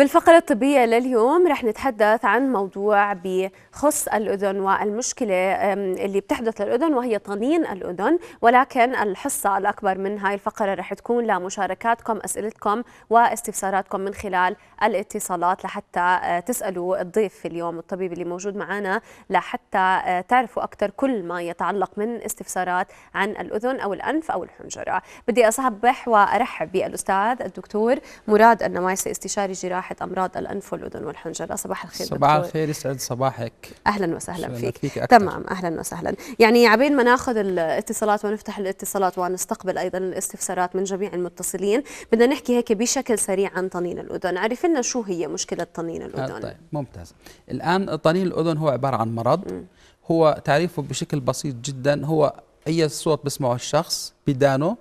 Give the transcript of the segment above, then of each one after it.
بالفقرة الطبية لليوم رح نتحدث عن موضوع بي تخص الأذن والمشكلة اللي بتحدث للأذن وهي طنين الأذن ولكن الحصة الأكبر من هاي الفقرة رح تكون لمشاركاتكم أسئلتكم واستفساراتكم من خلال الاتصالات لحتى أه، تسألوا الضيف اليوم الطبيب اللي موجود معنا لحتى أه، تعرفوا أكثر كل ما يتعلق من استفسارات عن الأذن أو الأنف أو الحنجرة بدي أصبح وأرحب بالأستاذ الدكتور مراد النوايسي استشاري جراحة أمراض الأنف والأذن والحنجرة صباح الخير صباح الخير يسعد صباحك اهلا وسهلا فيك, فيك أكثر. تمام اهلا وسهلا يعني عبين ما ناخذ الاتصالات ونفتح الاتصالات ونستقبل ايضا الاستفسارات من جميع المتصلين بدنا نحكي هيك بشكل سريع عن طنين الاذن عرف لنا شو هي مشكله طنين آه، الاذن آه طيب ممتاز الان طنين الاذن هو عباره عن مرض م. هو تعريفه بشكل بسيط جدا هو اي صوت بسمعه الشخص بدانه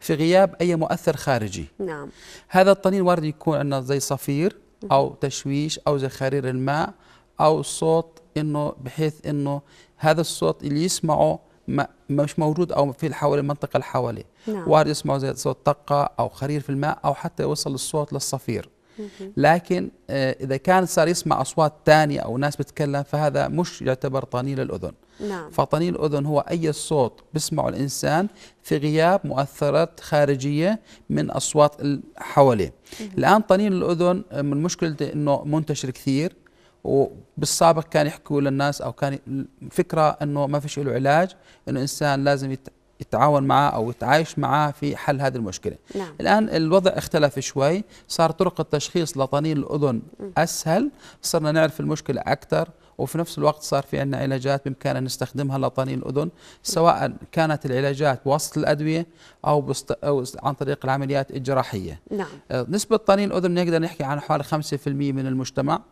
في غياب اي مؤثر خارجي نعم هذا الطنين وارد يكون عندنا زي صفير او تشويش او زخارير الماء او صوت انه بحيث انه هذا الصوت اللي يسمعه ما مش موجود او في حوالي المنطقه اللي حواليه نعم. وارد يسمعه زي صوت طقه او خرير في الماء او حتى يوصل الصوت للصفير لكن آه، اذا كان صار يسمع اصوات ثانيه او ناس بتتكلم فهذا مش يعتبر طنين الاذن نعم. فطنين الاذن هو اي صوت بسمعه الانسان في غياب مؤثرات خارجيه من اصوات حواليه الان طنين الاذن آه، من مشكلته انه منتشر كثير وبالسابق كان يحكوا للناس او كان فكره انه ما فيش له علاج انه انسان لازم يتعاون معه او يتعايش معه في حل هذه المشكله نعم. الان الوضع اختلف شوي صار طرق التشخيص لطنين الاذن اسهل صرنا نعرف المشكله اكثر وفي نفس الوقت صار في عندنا علاجات بإمكاننا نستخدمها لطنين الأذن سواء كانت العلاجات بواسطة الأدوية أو, بست... أو عن طريق العمليات الجراحية نعم. آه، نسبة طنين الأذن نقدر نحكي عن حوالي 5% من المجتمع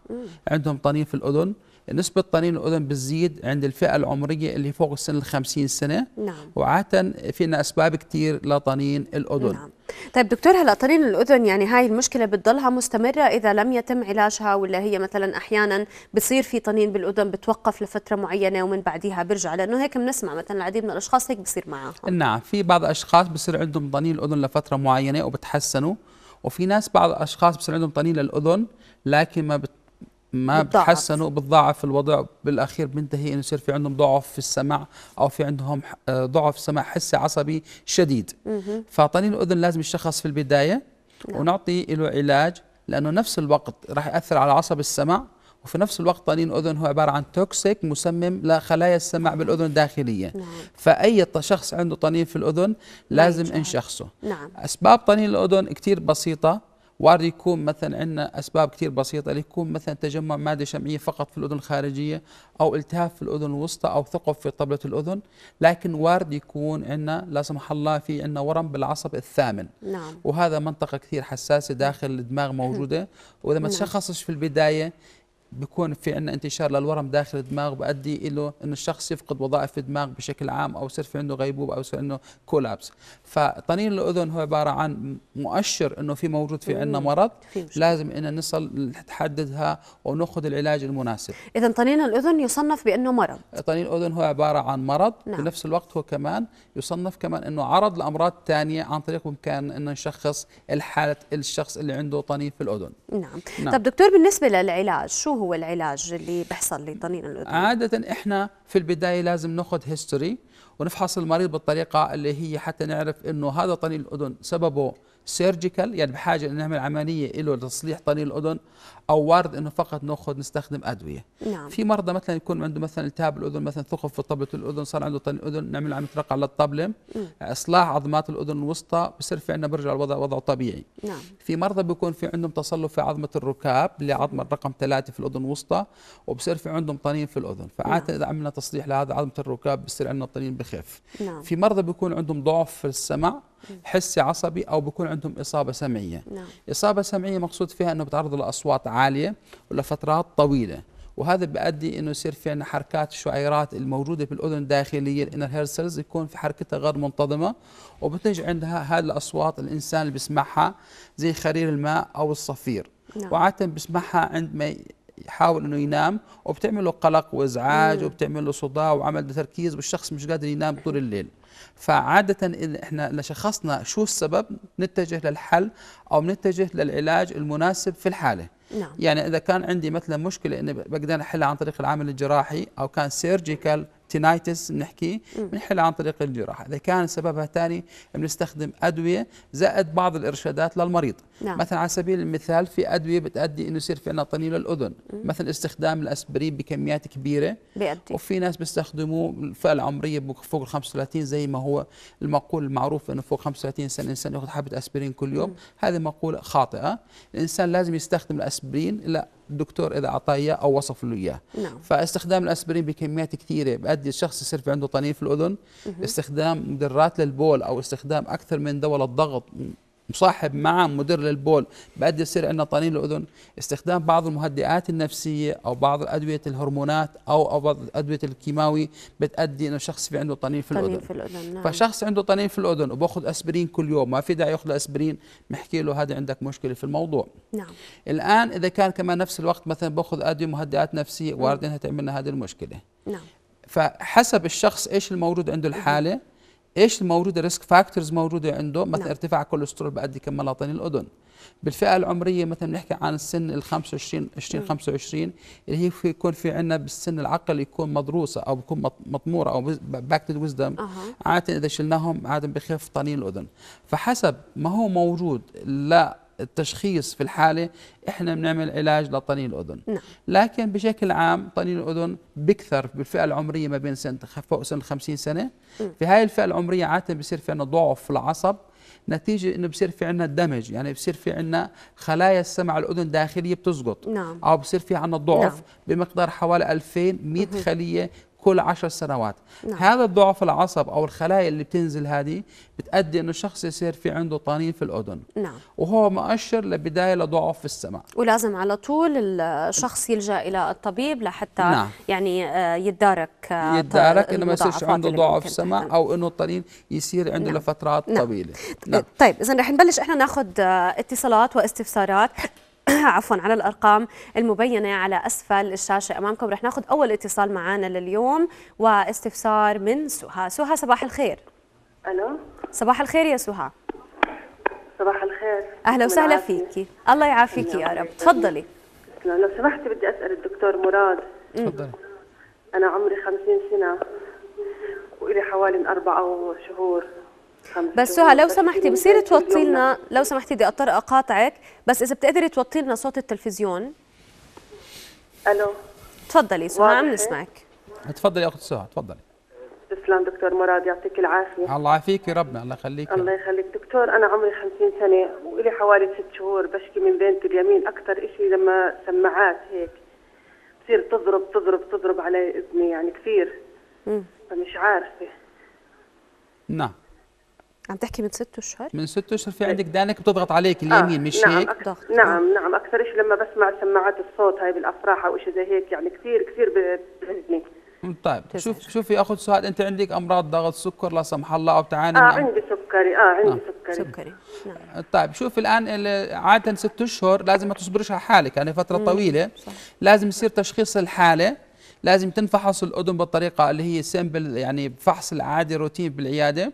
عندهم طنين في الأذن نسبة طنين الأذن بتزيد عند الفئة العمرية اللي فوق السن الخمسين سنة نعم وعادة فينا أسباب كتير لطنين الأذن نعم طيب دكتور هلا طنين الاذن يعني هاي المشكله بتضلها مستمره اذا لم يتم علاجها ولا هي مثلا احيانا بصير في طنين بالاذن بتوقف لفتره معينه ومن بعديها برجع لانه هيك بنسمع مثلا العديد من الاشخاص هيك بصير معاهم نعم في بعض الاشخاص بصير عندهم طنين الاذن لفتره معينه وبتحسنوا وفي ناس بعض الاشخاص بصير عندهم طنين للاذن لكن ما بت ما بتحسنوا بتضاعف الوضع بالاخير بينتهي انه يصير في عندهم ضعف في السمع او في عندهم آه، ضعف سمع حسي عصبي شديد فطنين الاذن لازم يشخص في البدايه لا. نعم. ونعطي له علاج لانه نفس الوقت راح ياثر على عصب السمع وفي نفس الوقت طنين اذن هو عباره عن توكسيك مسمم لخلايا السمع بالاذن الداخليه نعم. فاي شخص عنده طنين في الاذن لازم نشخصه انشخصه نعم. اسباب طنين الاذن كثير بسيطه وارد يكون مثلا عندنا اسباب كثير بسيطه اللي يكون مثلا تجمع ماده شمعيه فقط في الاذن الخارجيه او التهاب في الاذن الوسطى او ثقب في طبله الاذن لكن وارد يكون عندنا لا سمح الله في عندنا ورم بالعصب الثامن نعم. وهذا منطقه كثير حساسه داخل الدماغ موجوده واذا ما نعم. تشخصش في البدايه بيكون في عندنا انتشار للورم داخل الدماغ بؤدي له انه الشخص يفقد وظائف الدماغ بشكل عام او يصير في عنده غيبوبه او يصير عنده كولابس فطنين الاذن هو عباره عن مؤشر انه في موجود في عندنا مرض لازم ان نصل نحددها وناخذ العلاج المناسب اذا طنين الاذن يصنف بانه مرض طنين الاذن هو عباره عن مرض نعم. بنفس الوقت هو كمان يصنف كمان انه عرض لامراض ثانيه عن طريق بامكاننا ان نشخص الحاله الشخص اللي عنده طنين في الاذن نعم, نعم. طب دكتور بالنسبه للعلاج شو هو العلاج اللي بيحصل لطنين الاذن عاده احنا في البدايه لازم ناخذ هيستوري ونفحص المريض بالطريقه اللي هي حتى نعرف انه هذا طنين الاذن سببه سيرجيكال يعني بحاجه ان نعمل عمليه له لتصليح طنين الاذن او وارد انه فقط ناخذ نستخدم ادويه نعم. في مرضى مثلا يكون عنده مثلا التهاب الاذن مثلا ثقب في طبله الاذن صار عنده طن الاذن نعمل عمليه رقع للطبله مم. اصلاح عظمات الاذن الوسطى بصير في عندنا برجع الوضع وضعه طبيعي نعم. في مرضى بيكون في عندهم تصلب في عظمه الركاب اللي عظمه رقم ثلاثة في الاذن الوسطى وبصير في عندهم طنين في الاذن فعاده نعم. اذا عملنا تصليح لهذا عظمه الركاب بصير عندنا الطنين بخف نعم. في مرضى بيكون عندهم ضعف في السمع حسي عصبي او بيكون عندهم اصابه سمعيه نعم. اصابه سمعيه مقصود فيها انه بتعرض لاصوات عاليه ولفترات طويله وهذا بيؤدي انه يصير في عندنا حركات الشعيرات الموجوده في الاذن الداخليه الانر هيرسلز يكون في حركتها غير منتظمه وبتنتج عندها هذه الاصوات الانسان اللي بيسمعها زي خرير الماء او الصفير نعم. وعاده بيسمعها عندما يحاول انه ينام وبتعمل له قلق وازعاج وبتعمل له صداع وعمل تركيز والشخص مش قادر ينام طول الليل فعاده إن احنا لشخصنا شخصنا شو السبب نتجه للحل او نتجه للعلاج المناسب في الحاله نعم. يعني إذا كان عندي مثلا مشكلة إني بقدر أحلها عن طريق العامل الجراحي أو كان سيرجيكال تينايتس بنحكي بنحلها عن طريق الجراحة إذا كان سببها ثاني بنستخدم أدوية زائد بعض الإرشادات للمريض نعم. مثلا على سبيل المثال في ادويه بتؤدي انه يصير في عندنا طنين للاذن مم. مثلا استخدام الاسبرين بكميات كبيره بيأدي. وفي ناس بيستخدموه الفئه العمريه فوق ال 35 زي ما هو المقول المعروف انه فوق 35 سنه الانسان ياخذ حبه اسبرين كل يوم هذه مقوله خاطئه الانسان لازم يستخدم الاسبرين لا الدكتور اذا اعطاه اياه او وصف له اياه نعم. فاستخدام الاسبرين بكميات كثيره بيؤدي الشخص يصير في عنده طنين في الاذن مم. استخدام مدرات للبول او استخدام اكثر من دواء للضغط مصاحب معه مدر للبول بعد يصير عندنا طنين الاذن استخدام بعض المهدئات النفسيه او بعض ادويه الهرمونات او او بعض ادويه الكيماوي بتادي انه شخص في عنده طنين في الاذن, في الأذن نعم. فشخص عنده طنين في الاذن وباخذ اسبرين كل يوم ما في داعي ياخذ اسبرين بحكي له هذا عندك مشكله في الموضوع نعم الان اذا كان كمان نفس الوقت مثلا باخذ ادويه مهدئات نفسيه نعم. وارد انها تعمل لنا هذه المشكله نعم فحسب الشخص ايش الموجود عنده الحاله ايش الموجوده ريسك فاكتورز موجوده عنده مثلا نعم. ارتفاع كوليسترول بأدي ملاطين الاذن بالفئه العمريه مثلا نحكي عن السن ال 25 20 25 اللي هي في يكون في عندنا بالسن العقل يكون مضروسه او بكون مطموره او تو ويزدم عاده اذا شلناهم عاده بخف طنين الاذن فحسب ما هو موجود لا التشخيص في الحالة إحنا بنعمل علاج لطنين الأذن نعم. لكن بشكل عام طنين الأذن بيكثر بالفئة العمرية ما بين سنة فوق سنة 50 سنة م. في هاي الفئة العمرية عادة بصير في عندنا ضعف في العصب نتيجة إنه بصير في عندنا دمج يعني بصير في عندنا خلايا السمع الأذن داخلية بتسقط نعم. أو بصير في عندنا ضعف نعم. بمقدار حوالي 2100 خلية كل عشر سنوات نعم. هذا الضعف العصب أو الخلايا اللي بتنزل هذه بتأدي أنه الشخص يصير في عنده طنين في الأذن نعم. وهو مؤشر لبداية لضعف في السمع ولازم على طول الشخص يلجأ إلى الطبيب لحتى نعم. يعني آه، يدارك آه، يدارك أنه ما يصيرش عنده ضعف سمع نعم. أو أنه الطنين يصير عنده نعم. لفترات نعم. طويلة طيب، نعم. طيب إذا رح نبلش إحنا ناخذ آه، اتصالات واستفسارات عفوا على الارقام المبينه على اسفل الشاشه امامكم رح ناخذ اول اتصال معنا لليوم واستفسار من سهى سهى صباح الخير الو صباح الخير يا سهى صباح الخير اهلا وسهلا فيكي الله يعافيكي نعم. يا رب تفضلي لو سمحتي بدي اسال الدكتور مراد تفضلي انا عمري 50 سنه والي حوالي اربع شهور بس سهى لو سمحتي بصير توطي لنا لو سمحتي بدي اضطر اقاطعك بس اذا بتقدري توطي لنا صوت التلفزيون الو تفضلي سهى عم نسمعك تفضلي اخت سهى تفضلي تسلم دكتور مراد يعطيك العافيه الله يعافيك يا ربنا الله يخليك الله يخليك دكتور انا عمري 50 سنه والي حوالي ست شهور بشكي من بنتي اليمين اكثر شيء لما سماعات هيك بتصير تضرب تضرب تضرب على اذني يعني كثير فمش عارفه نعم عم تحكي من ست اشهر من ست اشهر في طيب. عندك دانك بتضغط عليك آه، اليمين آه. مش نعم هيك أكثر نعم نعم اكثر شيء لما بسمع سماعات الصوت هاي بالافراح او شيء زي هيك يعني كثير كثير بتهزني طيب شوف شوف شوفي اخذ سؤال انت عندك امراض ضغط سكر لا سمح الله او بتعاني اه عندي سكري اه عندي آه. سكري سكري نعم. آه، طيب شوف الان عاده ست اشهر لازم ما تصبرش على حالك يعني فتره مم. طويله صح. لازم يصير تشخيص الحاله لازم تنفحص الاذن بالطريقه اللي هي سمبل يعني فحص العادي روتين بالعياده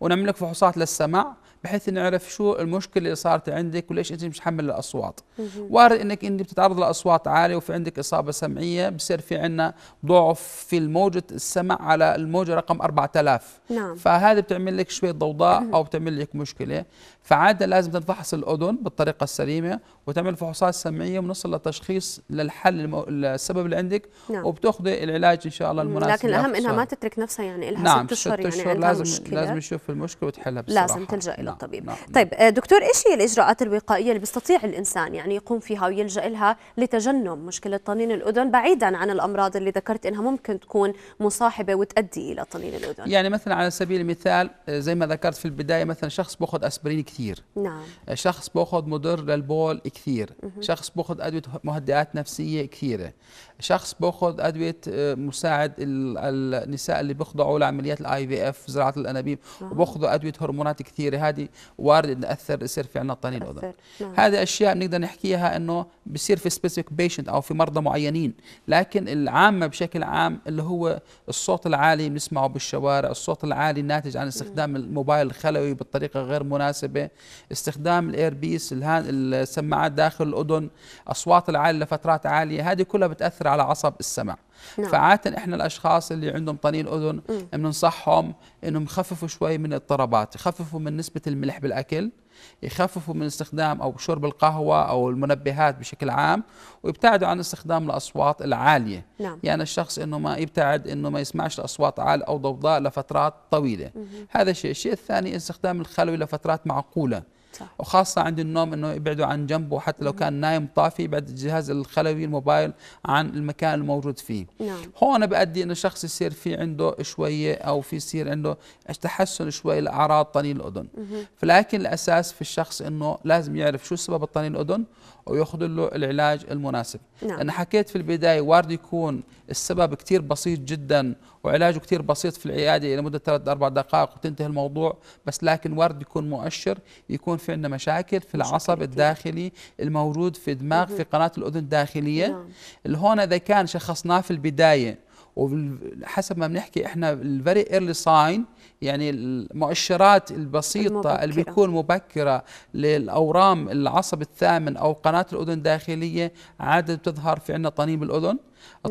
ونعمل لك فحوصات للسمع بحيث نعرف شو المشكله اللي صارت عندك وليش انت مش حمل الاصوات وارد انك انت بتتعرض لاصوات عاليه وفي عندك اصابه سمعيه بصير في عندنا ضعف في الموجه السمع على الموجه رقم 4000 نعم. فهذا بتعمل لك شويه ضوضاء او بتعمل لك مشكله فعادة لازم تنفحص الأذن بالطريقة السليمة وتعمل فحوصات سمعية ونصل لتشخيص للحل المو... السبب اللي عندك نعم. وبتاخذي العلاج إن شاء الله المناسب لكن الأهم إنها ما تترك نفسها يعني لها نعم ست أشهر يعني عندها لازم مشكلة. لازم يشوف المشكلة وتحلها بسرعة لازم تلجأ نعم. إلى الطبيب نعم. نعم. طيب آه، دكتور إيش هي الإجراءات الوقائية اللي بيستطيع الإنسان يعني يقوم فيها ويلجأ لها لتجنب مشكلة طنين الأذن بعيدا عن الأمراض اللي ذكرت إنها ممكن تكون مصاحبة وتؤدي إلى طنين الأذن يعني مثلا على سبيل المثال آه، زي ما ذكرت في البداية مثلا شخص بأخذ أسبرين كثير كثير نعم. آه، شخص باخذ مضر للبول كثير مه. شخص باخذ ادويه مهدئات نفسيه كثيره شخص باخذ ادويه آه، مساعد النساء اللي بيخضعوا لعمليات الاي في اف زراعه الانابيب نعم. وباخذوا ادويه هرمونات كثيره هذه وارد تاثر اثر يصير في عندنا طنين الأذن نعم. هذه اشياء بنقدر نحكيها انه بصير في سبيسيفيك بيشنت او في مرضى معينين لكن العامه بشكل عام اللي هو الصوت العالي بنسمعه بالشوارع الصوت العالي الناتج عن استخدام الموبايل الخلوي بالطريقه غير مناسبه استخدام الاير بيس السماعات داخل الاذن اصوات العاليه لفترات عاليه هذه كلها بتاثر على عصب السمع نعم. فعادة احنا الاشخاص اللي عندهم طنين اذن بننصحهم انهم يخففوا شوي من الاضطرابات يخففوا من نسبه الملح بالاكل يخففوا من استخدام أو شرب القهوة أو المنبهات بشكل عام ويبتعدوا عن استخدام الأصوات العالية نعم. يعني الشخص أنه ما يبتعد أنه ما يسمعش الأصوات عالية أو ضوضاء لفترات طويلة مه. هذا شيء الشيء الثاني استخدام الخلوي لفترات معقولة صح. وخاصة عند النوم أنه يبعدوا عن جنبه حتى لو كان نايم طافي يبعد الجهاز الخلوي الموبايل عن المكان الموجود فيه نعم. هون بأدي أنه الشخص يصير في عنده شوية أو في يصير عنده تحسن شوي لأعراض طنين الأذن فلكن الأساس في الشخص أنه لازم يعرف شو سبب الطنين الأذن ويأخذ له العلاج المناسب نعم. أنا حكيت في البداية وارد يكون السبب كتير بسيط جدا وعلاجه كثير بسيط في العياده لمده ثلاث اربع دقائق وتنتهي الموضوع بس لكن ورد يكون مؤشر يكون في عندنا مشاكل في العصب الداخلي الموجود في دماغ في قناه الاذن الداخليه نعم. اللي هون اذا كان شخصناه في البدايه وحسب ما بنحكي احنا الفيري ايرلي ساين يعني المؤشرات البسيطه المبكرة. اللي بيكون مبكره للاورام العصب الثامن او قناه الاذن الداخليه عاده بتظهر في عندنا طنين بالاذن نعم.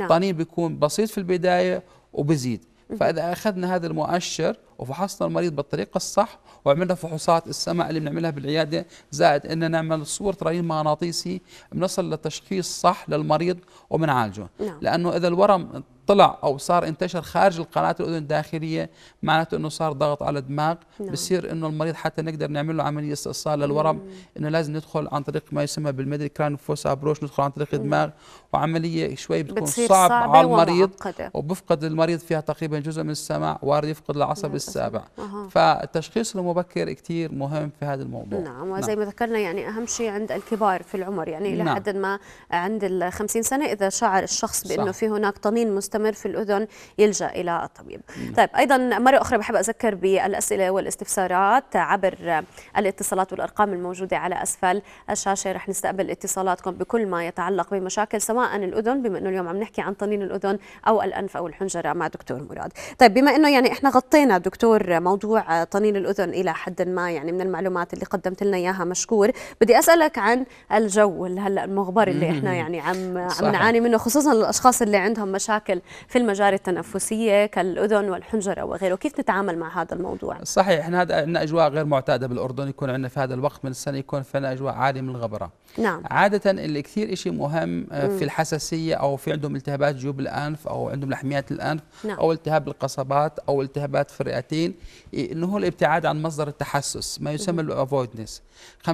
الطنين نعم. بيكون بسيط في البدايه وبزيد فاذا اخذنا هذا المؤشر وفحصنا المريض بالطريقه الصح وعملنا فحوصات السمع اللي بنعملها بالعياده زائد اننا نعمل صوره تراين مغناطيسي بنصل لتشخيص صح للمريض وبنعالجه نعم. لانه اذا الورم طلع او صار انتشر خارج القناه الاذن الداخليه معناته انه صار ضغط على الدماغ نعم. بصير انه المريض حتى نقدر نعمل له عمليه استئصال للورم انه لازم ندخل عن طريق ما يسمى بالميدل فوس ابروش ندخل عن طريق الدماغ وعمليه شوي بتكون صعب على المريض ومعقدة. وبفقد المريض فيها تقريبا جزء من السمع وارد يفقد العصب نعم. السابع أه. فالتشخيص المبكر كثير مهم في هذا الموضوع نعم وزي نعم. ما ذكرنا يعني اهم شيء عند الكبار في العمر يعني الى نعم. حد ما عند ال 50 سنه اذا شعر الشخص بانه في هناك طنين مستمر مستمر في الأذن يلجأ إلى الطبيب طيب أيضا مرة أخرى بحب أذكر بالأسئلة والاستفسارات عبر الاتصالات والأرقام الموجودة على أسفل الشاشة رح نستقبل اتصالاتكم بكل ما يتعلق بمشاكل سواء الأذن بما أنه اليوم عم نحكي عن طنين الأذن أو الأنف أو الحنجرة مع دكتور مراد طيب بما أنه يعني إحنا غطينا دكتور موضوع طنين الأذن إلى حد ما يعني من المعلومات اللي قدمت لنا إياها مشكور بدي أسألك عن الجو هلا المغبر اللي إحنا يعني عم عم نعاني منه خصوصا الاشخاص اللي عندهم مشاكل في المجاري التنفسيه كالاذن والحنجره وغيره، كيف نتعامل مع هذا الموضوع؟ صحيح احنا هذا عندنا اجواء غير معتاده بالاردن يكون عندنا في هذا الوقت من السنه يكون في عندنا اجواء عاليه من الغبره. نعم عاده اللي كثير شيء مهم آه، في الحساسيه او في عندهم التهابات جيوب الانف او عندهم لحميات الانف نعم. او التهاب القصبات او التهابات في الرئتين إيه، انه هو الابتعاد عن مصدر التحسس ما يسمى الافويدنس 50%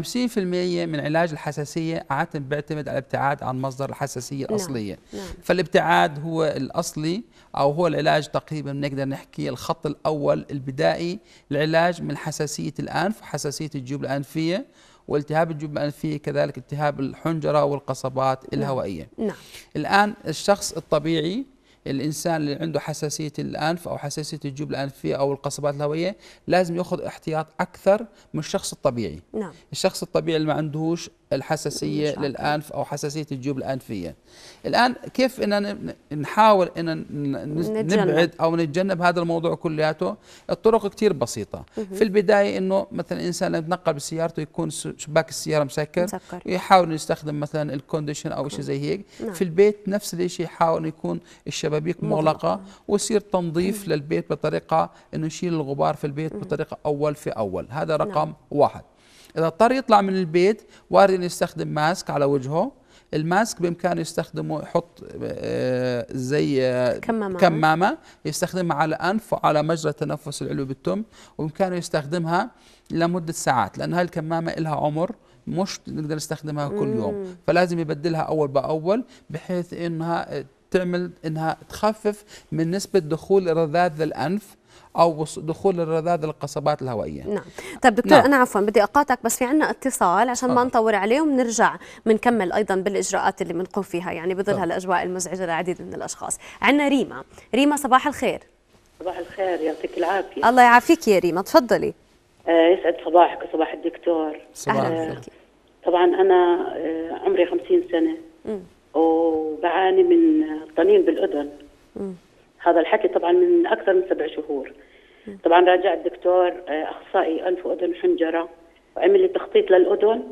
من علاج الحساسيه عاده بيعتمد على الابتعاد عن مصدر الحساسيه نعم. الاصليه نعم. نعم. فالابتعاد هو الاصلي او هو العلاج تقريبا نقدر نحكي الخط الاول البدائي العلاج من حساسيه الانف وحساسيه الجيوب الانفيه والتهاب الجيوب الانفيه كذلك التهاب الحنجره والقصبات نعم. الهوائيه نعم. الان الشخص الطبيعي الانسان اللي عنده حساسيه الانف او حساسيه الجيوب الانفيه او القصبات الهوائيه لازم ياخذ احتياط اكثر من الشخص الطبيعي نعم. الشخص الطبيعي اللي ما عندهوش الحساسيه للانف او حساسيه الجيوب الانفيه الان كيف ان نحاول ان نبعد او نتجنب هذا الموضوع كلياته الطرق كثير بسيطه في البدايه انه مثلا الانسان يتنقل بسيارته يكون شباك السياره مسكر, مسكر. يحاول يستخدم مثلا الكونديشن او شيء زي هيك نعم. في البيت نفس الشيء يحاول يكون الشباك شبابيك مغلقه ويصير تنظيف للبيت بطريقه انه يشيل الغبار في البيت بطريقه اول في اول هذا نعم. رقم نعم. واحد اذا اضطر يطلع من البيت وارد انه يستخدم ماسك على وجهه الماسك بامكانه يستخدمه يحط آه، زي آه، كمامه كمامه يستخدمها على الانف وعلى مجرى التنفس العلوي بالتم وبامكانه يستخدمها لمده ساعات لان هاي الكمامه لها عمر مش نقدر نستخدمها كل يوم فلازم يبدلها اول باول بحيث انها تعمل انها تخفف من نسبه دخول رذاذ الانف او دخول الرذاذ القصبات الهوائيه نعم طيب دكتور نعم. انا عفوا بدي اقاطعك بس في عنا اتصال عشان طبعا. ما نطول عليه وبنرجع بنكمل ايضا بالاجراءات اللي بنقوم فيها يعني بظل هالاجواء المزعجه لعديد من الاشخاص عنا ريما ريما صباح الخير صباح الخير يعطيك العافيه الله يعافيك يا ريما تفضلي آه يسعد صباحك وصباح الدكتور صباح آه طبعا انا آه عمري 50 سنه م. وبعاني من طنين بالاذن هذا الحكي طبعا من اكثر من سبع شهور طبعا راجع الدكتور آه، اخصائي انف واذن حنجره وعمل لي تخطيط للاذن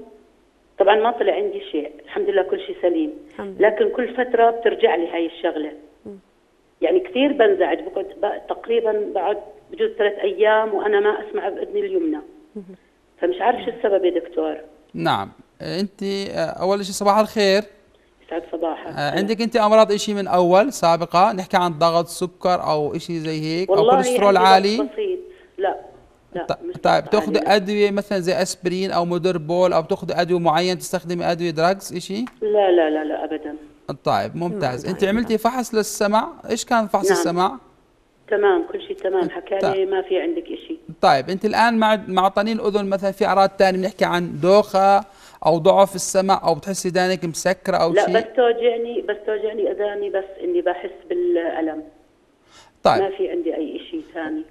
طبعا ما طلع عندي شيء الحمد لله كل شيء سليم الحمد. لكن كل فتره بترجع لي هاي الشغله يعني كثير بنزعج بقعد تقريبا بقعد بجوز ثلاث ايام وانا ما اسمع باذني اليمنى فمش عارف شو السبب يا دكتور نعم انت آه، اول شيء صباح الخير يسعد صباحك آه، عندك انت امراض شيء من اول سابقه نحكي عن ضغط سكر او شيء زي هيك او كوليسترول عالي بسيط لا لا طيب بتاخذي ادويه مثلا زي اسبرين او بول او بتاخذي ادويه معين تستخدمي ادويه دراجز شيء لا لا لا لا ابدا طيب ممتاز انت عملتي فحص للسمع ايش كان فحص نعم. السمع تمام كل شيء تمام طيب. حكى لي ما في عندك شيء طيب انت الان مع مع طنين الاذن مثلا في اعراض ثانيه بنحكي عن دوخه او ضعف السمع او بتحسي دانك مسكره او لا شيء لا بس توجعني بس توجعني اذاني بس اني بحس بالالم طيب ما في عندي اي شيء ثاني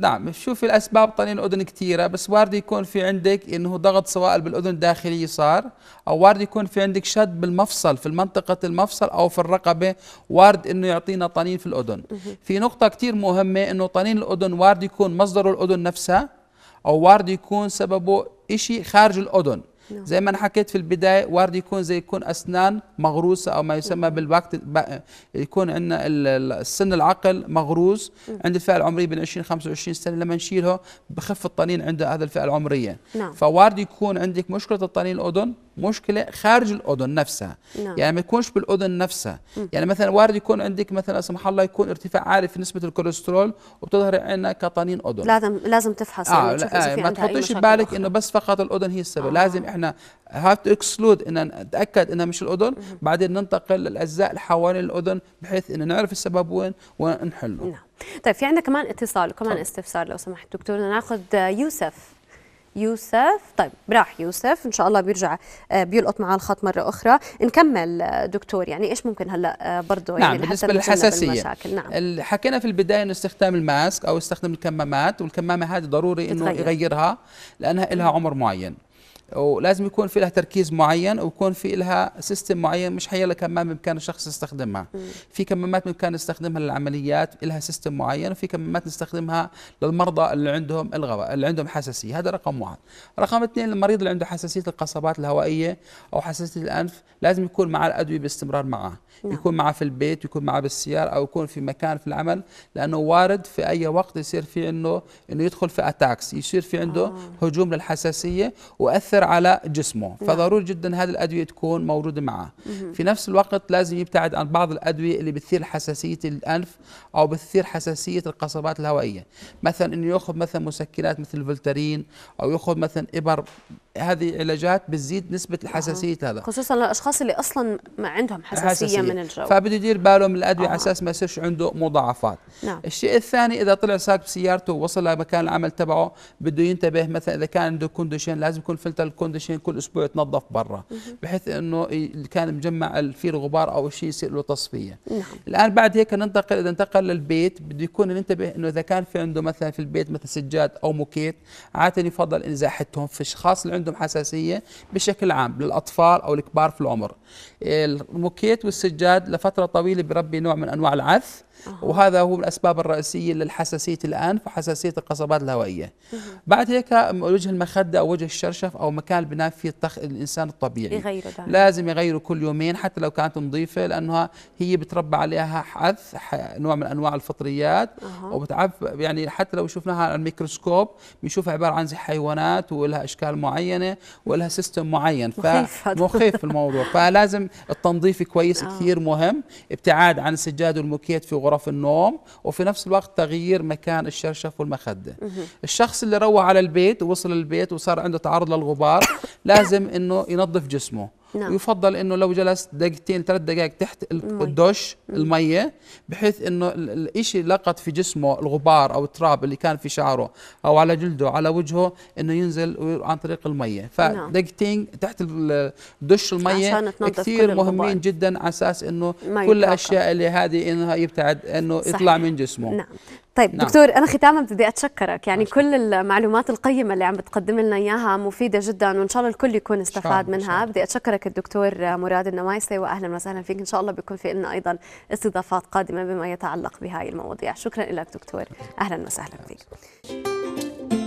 نعم شوفي الاسباب طنين الاذن كثيره بس وارد يكون في عندك انه ضغط سوائل بالاذن الداخليه صار او وارد يكون في عندك شد بالمفصل في منطقه المفصل او في الرقبه وارد انه يعطينا طنين في الاذن في نقطه كثير مهمه انه طنين الاذن وارد يكون مصدره الاذن نفسها او وارد يكون سببه شيء خارج الاذن نعم. زي ما انا حكيت في البدايه وارد يكون زي يكون اسنان مغروسه او ما يسمى نعم. بالباكت يكون عندنا السن العقل مغروس نعم. عند الفئه العمريه بين 20 25 سنه لما نشيله بخف الطنين عند هذا الفئه العمريه نعم. فوارد يكون عندك مشكله الطنين الاذن مشكله خارج الاذن نفسها نعم. يعني ما تكونش بالاذن نفسها م. يعني مثلا وارد يكون عندك مثلا لا سمح الله يكون ارتفاع عالي في نسبه الكوليسترول وبتظهر عندنا كطنين اذن لازم لازم تفحص آه يعني لا آه ما تحطيش بالك انه بس فقط الاذن هي السبب آه. لازم احنا هاف تو اكسلود ان نتاكد انها مش الاذن بعدين ننتقل للاجزاء اللي حوالين الاذن بحيث انه نعرف السبب وين ونحله نعم طيب في عندنا كمان اتصال وكمان طيب. استفسار لو سمحت دكتور ناخذ يوسف يوسف طيب راح يوسف ان شاء الله بيرجع آه، بيلقط معاه الخط مره اخرى نكمل آه، دكتور يعني ايش ممكن هلا آه، برضه يعني نعم يعني بالنسبه للحساسيه نعم. حكينا في البدايه انه استخدام الماسك او استخدام الكمامات والكمامه هذه ضروري انه يغيرها لانها لها عمر معين ولازم يكون في لها تركيز معين ويكون في لها سيستم معين مش هي كمامه بامكان الشخص يستخدمها مم. في كمامات بامكان نستخدمها للعمليات لها سيستم معين وفي كمامات نستخدمها للمرضى اللي عندهم الغواء اللي عندهم حساسيه هذا رقم واحد رقم اثنين المريض اللي عنده حساسيه القصبات الهوائيه او حساسيه الانف لازم يكون مع الادويه باستمرار معه نعم. يكون معه في البيت يكون معه بالسيارة أو يكون في مكان في العمل لأنه وارد في أي وقت يصير في أنه أنه يدخل في أتاكس يصير في عنده آه. هجوم للحساسية وأثر تؤثر على جسمه نعم. فضروري جدا هذه الادويه تكون موجوده معه في نفس الوقت لازم يبتعد عن بعض الادويه اللي بتثير حساسيه الانف او بتثير حساسيه القصبات الهوائيه مثلا انه ياخذ مثلا مسكنات مثل الفلترين او ياخذ مثلا ابر هذه العلاجات بتزيد نسبه الحساسيه آه. هذا خصوصا للاشخاص اللي اصلا ما عندهم حساسيه, حساسية. من الجو فبده يدير باله من الادويه على آه. اساس ما يصيرش عنده مضاعفات نعم. الشيء الثاني اذا طلع ساق بسيارته ووصل لمكان العمل تبعه بده ينتبه مثلا اذا كان عنده كونديشن لازم يكون فلتر الكونديشن كل اسبوع يتنظف برا بحيث انه كان مجمع فيه الغبار او شيء يصير له تصفيه نعم. الان بعد هيك ننتقل اذا انتقل للبيت بده يكون ينتبه انه اذا كان في عنده مثلا في البيت مثلا سجاد او موكيت عاده يفضل ازاحتهم في اشخاص اللي عندهم حساسيه بشكل عام للاطفال او الكبار في العمر إيه، المكيت والسجاد لفتره طويله بيربي نوع من انواع العث وهذا هو الأسباب الرئيسية للحساسية الأنف وحساسية القصبات الهوائية بعد هيك وجه المخدة أو وجه الشرشف أو مكان اللي بنام فيه الإنسان الطبيعي يغيره لازم يغيره كل يومين حتى لو كانت نظيفة لأنها هي بتربى عليها حث نوع من أنواع الفطريات أه. وبتعب يعني حتى لو شفناها على الميكروسكوب بنشوفها عبارة عن زي حيوانات ولها أشكال معينة ولها سيستم معين مخيف الموضوع فلازم التنظيف كويس آه. كثير مهم ابتعاد عن السجاد والموكيت في غرف غرف النوم وفي نفس الوقت تغيير مكان الشرشف والمخدة الشخص اللي روح على البيت ووصل البيت وصار عنده تعرض للغبار لازم أنه ينظف جسمه نعم. ويفضل انه لو جلست دقيقتين ثلاث دقائق تحت الدش الميه بحيث انه الشيء لقط في جسمه الغبار او التراب اللي كان في شعره او على جلده على وجهه انه ينزل عن طريق الميه نعم. فدقيقتين تحت الدش الميه كثير مهمين جدا على اساس انه كل الاشياء اللي هذه انه يبتعد انه يطلع من جسمه نعم طيب نعم. دكتور انا ختاما بدي اتشكرك يعني كل المعلومات القيمه اللي عم بتقدم لنا اياها مفيده جدا وان شاء الله الكل يكون استفاد منها شاء. بدي اتشكرك الدكتور مراد النوايسي واهلا وسهلا فيك ان شاء الله بيكون في لنا ايضا استضافات قادمه بما يتعلق بهاي المواضيع شكرا لك دكتور اهلا وسهلا فيك